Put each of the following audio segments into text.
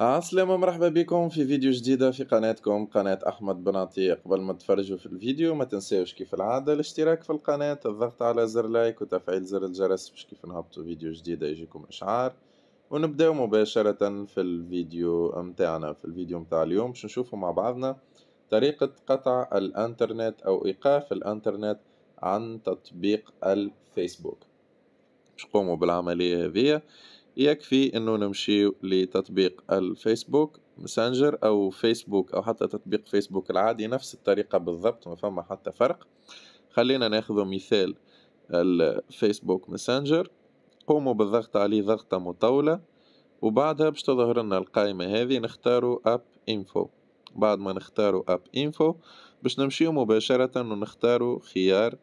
السلام مرحبا بكم في فيديو جديدة في قناتكم قناة أحمد بنعطي قبل ما تفرجوا في الفيديو ما تنسيوش كيف العادة الاشتراك في القناة الضغط على زر لايك وتفعيل زر الجرس باش كيف نهبطوا فيديو جديدة يجيكم إشعار ونبداو مباشرة في الفيديو متاعنا في الفيديو متاع اليوم باش نشوفوا مع بعضنا طريقة قطع الانترنت أو إيقاف الانترنت عن تطبيق الفيسبوك باش نقوموا بالعملية هذه يكفي انه نمشيو لتطبيق الفيسبوك مسنجر او فيسبوك او حتى تطبيق فيسبوك العادي نفس الطريقة بالضبط ما فما حتى فرق خلينا ناخذ مثال الفيسبوك مسنجر قوموا بالضغط عليه ضغطة مطولة وبعدها باش تظهر لنا القائمة هذه نختاروا اب انفو بعد ما نختاروا اب انفو باش نمشيو مباشرة ونختاروا خيار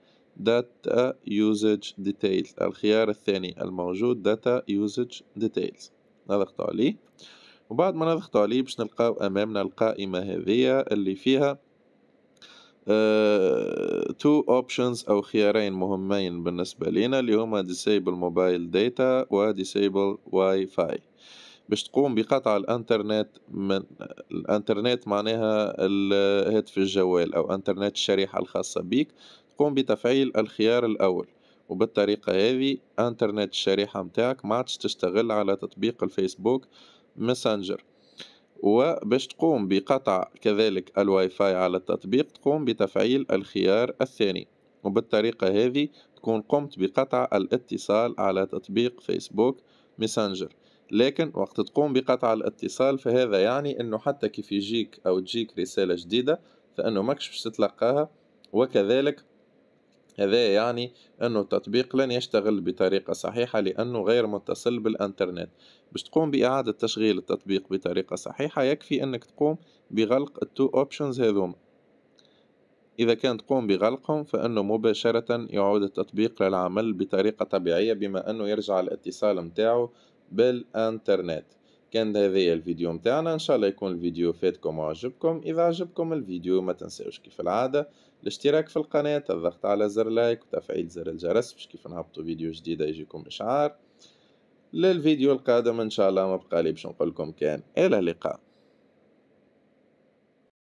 data usage details الخيار الثاني الموجود data usage details نضغط عليه وبعد ما نضغط عليه باش نلقاو امامنا القائمه هذه اللي فيها تو uh, اوبشنز او خيارين مهمين بالنسبه لنا اللي هما disable موبايل داتا و disable واي فاي باش تقوم بقطع الانترنت من الانترنت معناها الهاتف الجوال او انترنت الشريحه الخاصه بيك تقوم بتفعيل الخيار الأول وبالطريقة هذه انترنت الشريحة متاعك ما عادش تشتغل على تطبيق الفيسبوك ماسنجر وباش تقوم بقطع كذلك الواي فاي على التطبيق تقوم بتفعيل الخيار الثاني وبالطريقة هذه تكون قمت بقطع الاتصال على تطبيق فيسبوك ماسنجر لكن وقت تقوم بقطع الاتصال فهذا يعني انه حتى كيف يجيك او تجيك رسالة جديدة فانه ماكش باش تتلقاها وكذلك هذا يعني أنه التطبيق لن يشتغل بطريقة صحيحة لأنه غير متصل بالإنترنت باش تقوم بإعادة تشغيل التطبيق بطريقة صحيحة يكفي أنك تقوم بغلق التو أوبشنز هذوما إذا كان تقوم بغلقهم فإنه مباشرة يعود التطبيق للعمل بطريقة طبيعية بما أنه يرجع الاتصال متاعه بالإنترنت كان هذا هذايا الفيديو متاعنا ان شاء الله يكون الفيديو فاتكم وعجبكم اذا عجبكم الفيديو ما تنساوش كيف العاده الاشتراك في القناه الضغط على زر لايك وتفعيل زر الجرس باش كيف نهبطوا فيديو جديده يجيكم اشعار للفيديو القادم ان شاء الله ما بقالي باش نقولكم كان الى اللقاء